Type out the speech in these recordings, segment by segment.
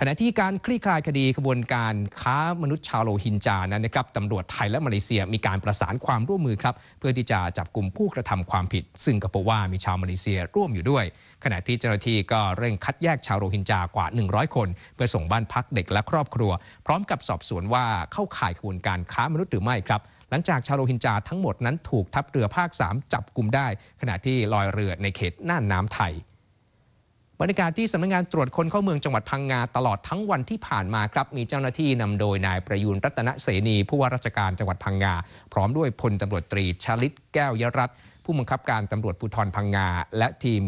ขณะที่การคลี่คลายคดีขบวนการค้ามนุษย์ชาวโรฮินจานั้นนะครับตำรวจไทยและมาเลเซียมีการประสานความร่วมมือครับเพื่อที่จะจับกลุ่มผู้กระทำความผิด ซึ่งก็พบว่ามีชาวมาเลเซียร่วมอยู่ด้วย ขณะที่เจ้าหน้าที่ก็เร่งคัดแยกชาวโรฮินจากว่า 100 คนเพื่อส่งบ้านพักเด็กและครอบครัว พร้อมกับสอบสวนว่าเข้าข่ายขบวนการค้ามนุษย์หรือไม่ครับหลังจากชาวโรฮินจาทั้งหมดนั้นถูกทัพเรือภาค 3 จับกลุ่มได้ ขณะที่ลอยเรือในเขตน่านน้ำไทยบรรยากาศที่สำนักงงานตรวจคนเข้าเมืองจังหวัดพังงาตลอดทั้งวันที่ผ่านมาครับ มีเจ้าหน้าที่นำโดยนายประยูนรัตนเสนีผู้ว่าราชการจังหวัดพังงาพร้อมด้วยพลตำรวจตรี ชลิตแก้วยรัตผู้บังคับการตำรวจภูธรพังงาและทีม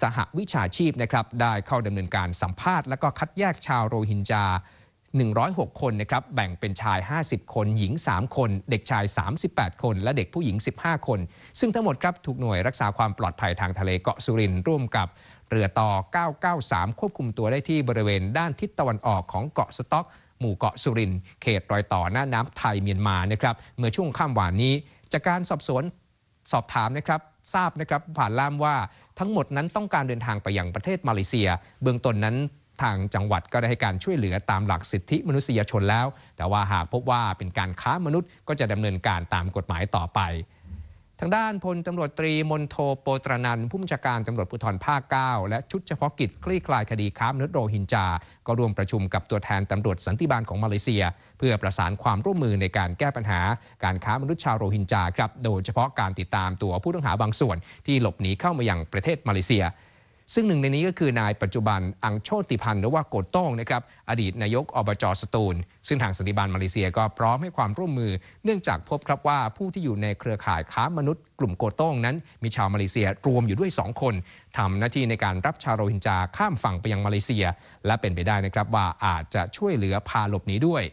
สหวิชาชีพนะครับได้เข้าดำเนินการสัมภาษณ์และก็คัดแยกชาวโรฮิงญา106 คนนะครับแบ่งเป็นชาย 50 คน หญิง 3 คนเด็กชาย 38 คนและเด็กผู้หญิง 15 คน ซึ่งทั้งหมดครับถูกหน่วยรักษาความปลอดภัยทางทะเลเกาะสุรินร่วมกับ เรือต่อ993 ควบคุมตัวได้ที่บริเวณด้านทิศตะวันออกของเกาะสต็อก หมู่เกาะสุรินเขตรอยต่อหน้าน้ำไทยเมียนมานะครับเมื่อช่วงค่ำวานนี้จากการสอบสวนสอบถามนะครับทราบนะครับผ่านล่ามว่าทั้งหมดนั้นต้องการเดินทางไปยังประเทศมาเลเซีย เบื้องต้นนั้นทางจังหวัดก็ได้ให้การช่วยเหลือตามหลักสิทธิมนุษยชนแล้ว แต่ว่าหากพบว่าเป็นการค้ามนุษย์ก็จะดำเนินการตามกฎหมายต่อไป ทางด้านพลตำรวจตรีมนโทโปตรนัน ผู้บัญชาการตำรวจภูธรภาค 9 และชุดเฉพาะกิจ คลี่คลายคดีค้ามนุษย์โรฮิงจา ก็ร่วมประชุมกับตัวแทนตำรวจสันติบาลของมาเลเซีย เพื่อประสานความร่วมมือในการแก้ปัญหา การค้ามนุษย์ชาวโรฮิงจาครับโดยเฉพาะการติดตามตัวผู้ต้องหาบางส่วน ที่หลบหนีเข้ามาอย่างประเทศมาเลเซียซึ่งหนึ่งในนี้ก็คือนายปัจจุบันอังโชติพันธ์หรือว่าโกโต้งนะครับอดีตนายกอบจสตูล ซึ่งทางสันติบาลมาเลเซียก็พร้อมให้ความร่วมมือ เนื่องจากพบครับว่าผู้ที่อยู่ในเครือข่ายค้ามนุษย์กลุ่มโกโต้งนั้นมีชาวมาเลเซียรวมอยู่ด้วย 2 คน ทำหน้าที่ในการรับชาวโรฮิงญาข้ามฝั่งไปยังมาเลเซีย และเป็นไปได้นะครับว่าอาจจะช่วยเหลือพาหลบหนีด้วย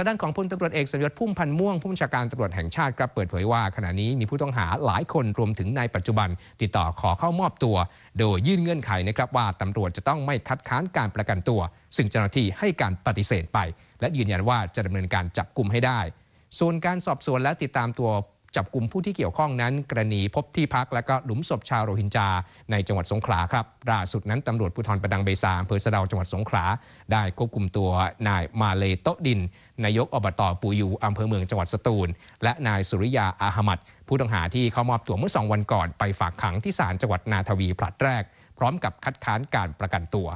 างด้านของพลตำรวจเอกสมยศพุ่มพันธ์ม่วงผู้บัญชาการตำรวจแห่งชาติครับเปิดเผยว่าขณะนี้มีผู้ต้องหาหลายคนรวมถึงนายปัจจุบัน ติดต่อขอเข้ามอบตัวโดยยื่นเงื่อนไขนะครับว่าตำรวจจะต้องไม่คัดค้านการประกันตัว ซึ่งเจ้าหน้าที่ให้การปฏิเสธไป และยืนยันว่าจะดำเนินการจับกลุ่มให้ได้ส่วนการสอบสวนและติดตามตัวจับกลุ่มผู้ที่เกี่ยวข้องนั้นกรณีพบที่พักและก็หลุมศพชาวโรฮินจาในจังหวัดสงขลาครับ ล่าสุดนั้นตำรวจภูธรประดังเบซาอำเภอสะดาวจังหวัดสงขลาได้ควบคุมตัวนายมาเลโตดินนายกอบตปูยูอำเภอเมืองจังหวัดสตูล และนายสุริยาอาหมัดผู้ต้องหาที่เข้ามอบตัวเมื่อ 2 วันก่อนไปฝากขังที่ศาลจังหวัดนาทวีผลัดแรกพร้อมกับคัดค้านการประกันตัว